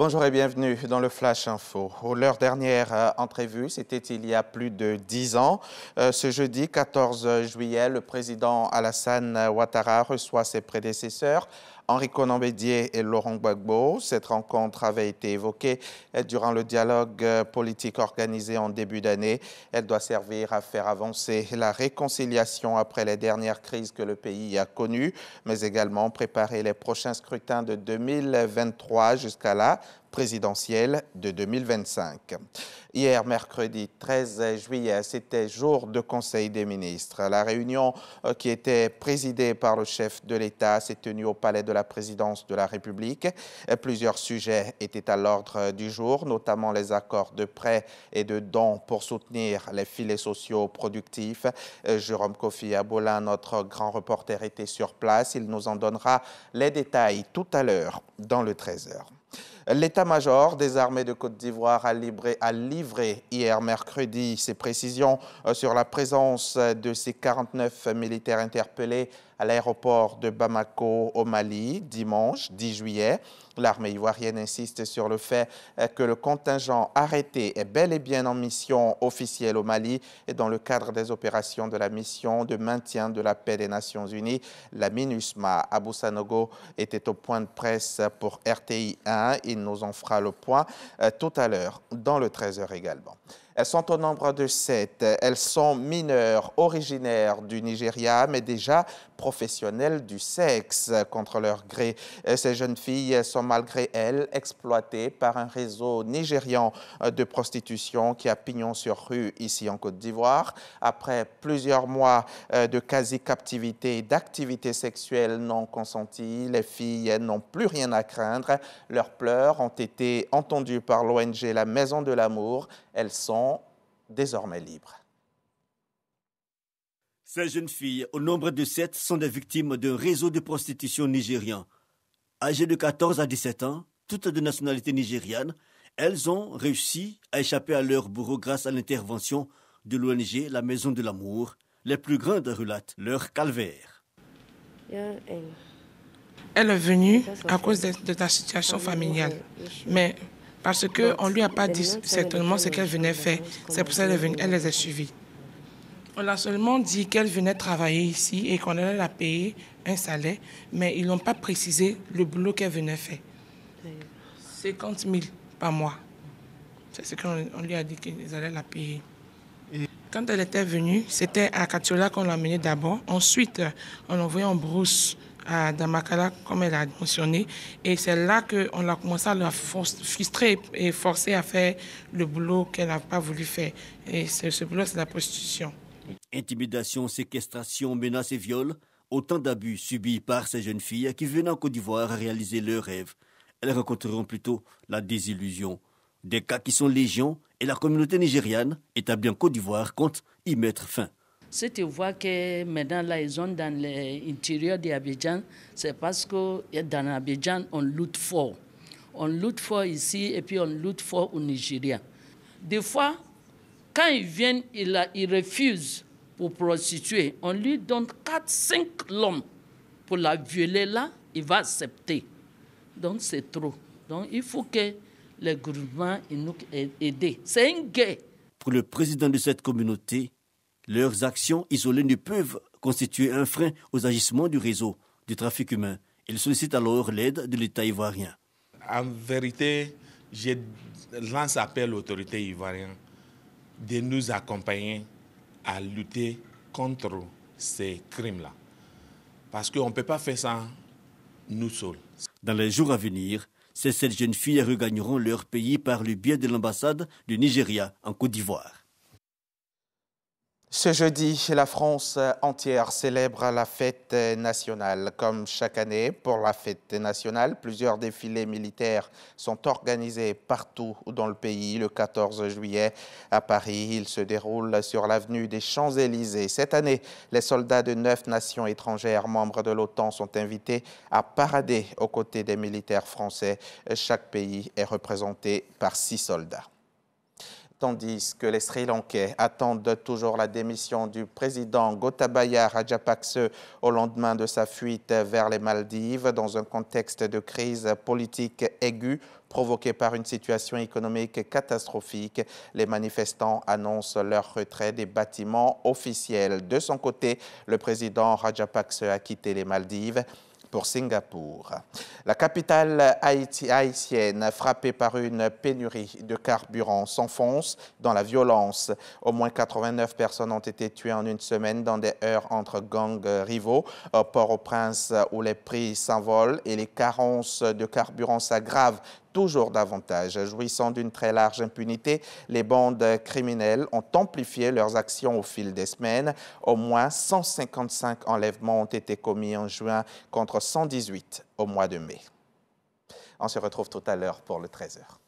Bonjour et bienvenue dans le Flash Info. Leur dernière euh, entrevue, c'était il y a plus de dix ans. Euh, ce jeudi 14 juillet, le président Alassane Ouattara reçoit ses prédécesseurs Henri Conambédier et Laurent Gbagbo. Cette rencontre avait été évoquée euh, durant le dialogue euh, politique organisé en début d'année. Elle doit servir à faire avancer la réconciliation après les dernières crises que le pays a connues, mais également préparer les prochains scrutins de 2023 jusqu'à là présidentielle de 2025. Hier, mercredi 13 juillet, c'était jour de Conseil des ministres. La réunion euh, qui était présidée par le chef de l'État s'est tenue au Palais de la Présidence de la République. Euh, plusieurs sujets étaient à l'ordre du jour, notamment les accords de prêts et de dons pour soutenir les filets sociaux productifs. Euh, Jérôme Kofi Abolin, notre grand reporter, était sur place. Il nous en donnera les détails tout à l'heure dans le 13h. L'état-major des armées de Côte d'Ivoire a, livré hier mercredi ses précisions euh, sur la présence de ces 49 militaires interpellés à l'aéroport de Bamako au Mali dimanche 10 juillet. L'armée ivoirienne insiste sur le fait euh, que le contingent arrêté est bel et bien en mission officielle au Mali et dans le cadre des opérations de la mission de maintien de la paix des Nations Unies. La MINUSMA, à Sanogo, était au point de presse pour RTI 1 nous en fera le point euh, tout à l'heure dans le 13h également. Elles sont au nombre de sept. Elles sont mineures, originaires du Nigeria, mais déjà professionnelles du sexe contre leur gré. Euh, ces jeunes filles sont malgré elles exploitées par un réseau nigérian euh, de prostitution qui a pignon sur rue ici en Côte d'Ivoire. Après plusieurs mois euh, de quasi-captivité et d'activités sexuelles non consenties, les filles n'ont plus rien à craindre. Leurs pleurs ont été entendues par l'ONG La Maison de l'Amour elles sont désormais libres. Ces jeunes filles, au nombre de sept, sont des victimes d'un réseau de prostitution nigérian. Âgées de 14 à 17 ans, toutes de nationalité nigériane, elles ont réussi à échapper à leur bourreau grâce à l'intervention de l'ONG La Maison de l'Amour. Les plus grandes relatent leur calvaire. Elle est venue à cause de, de ta situation familiale, mais parce qu'on ne lui a pas dit certainement ce qu'elle venait faire. C'est pour ça qu'elle les a suivis. On l'a seulement dit qu'elle venait travailler ici et qu'on allait la payer un salaire, mais ils n'ont pas précisé le boulot qu'elle venait faire. 50 000 par mois. C'est ce qu'on lui a dit qu'ils allaient la payer. Quand elle était venue, c'était à Katiola qu'on l'a menée d'abord. Ensuite, on envoyée en brousse à Damakala, comme elle a mentionné. Et c'est là qu'on a commencé à la frustrer et forcer à faire le boulot qu'elle n'a pas voulu faire. Et ce boulot, c'est la prostitution. Intimidation, séquestration, menaces et viols, autant d'abus subis par ces jeunes filles qui venaient en Côte d'Ivoire réaliser leurs rêves. Elles rencontreront plutôt la désillusion des cas qui sont légion et la communauté nigériane, établie en Côte d'Ivoire, compte y mettre fin. Si tu vois que maintenant là, ils ont dans l'intérieur d'Abidjan, c'est parce que dans Abidjan, on lutte fort. On lutte fort ici et puis on lutte fort au Nigeria. Des fois, quand ils viennent, ils, ils refusent pour prostituer. On lui donne 4-5 l'homme pour la violer là, il va accepter. Donc c'est trop. Donc il faut que les groupements Inuk aidé. C'est une guerre. Pour le président de cette communauté, leurs actions isolées ne peuvent constituer un frein aux agissements du réseau du trafic humain. Il sollicite alors l'aide de l'État ivoirien. En vérité, je lance appel aux autorités ivoiriennes de nous accompagner à lutter contre ces crimes-là. Parce qu'on ne peut pas faire ça nous seuls. Dans les jours à venir, ces sept jeunes filles regagneront leur pays par le biais de l'ambassade du Nigeria en Côte d'Ivoire. Ce jeudi, la France entière célèbre la fête nationale. Comme chaque année, pour la fête nationale, plusieurs défilés militaires sont organisés partout dans le pays. Le 14 juillet, à Paris, il se déroule sur l'avenue des Champs-Élysées. Cette année, les soldats de neuf nations étrangères membres de l'OTAN sont invités à parader aux côtés des militaires français. Chaque pays est représenté par six soldats tandis que les Sri Lankais attendent toujours la démission du président Gotabaya Rajapakse au lendemain de sa fuite vers les Maldives dans un contexte de crise politique aiguë provoquée par une situation économique catastrophique. Les manifestants annoncent leur retrait des bâtiments officiels. De son côté, le président Rajapakse a quitté les Maldives pour Singapour. La capitale haïtienne, frappée par une pénurie de carburant, s'enfonce dans la violence. Au moins 89 personnes ont été tuées en une semaine dans des heures entre gangs rivaux. Port-au-Prince, où les prix s'envolent et les carences de carburant s'aggravent toujours davantage. Jouissant d'une très large impunité, les bandes criminelles ont amplifié leurs actions au fil des semaines. Au moins 155 enlèvements ont été commis en juin contre 118 au mois de mai. On se retrouve tout à l'heure pour le 13h.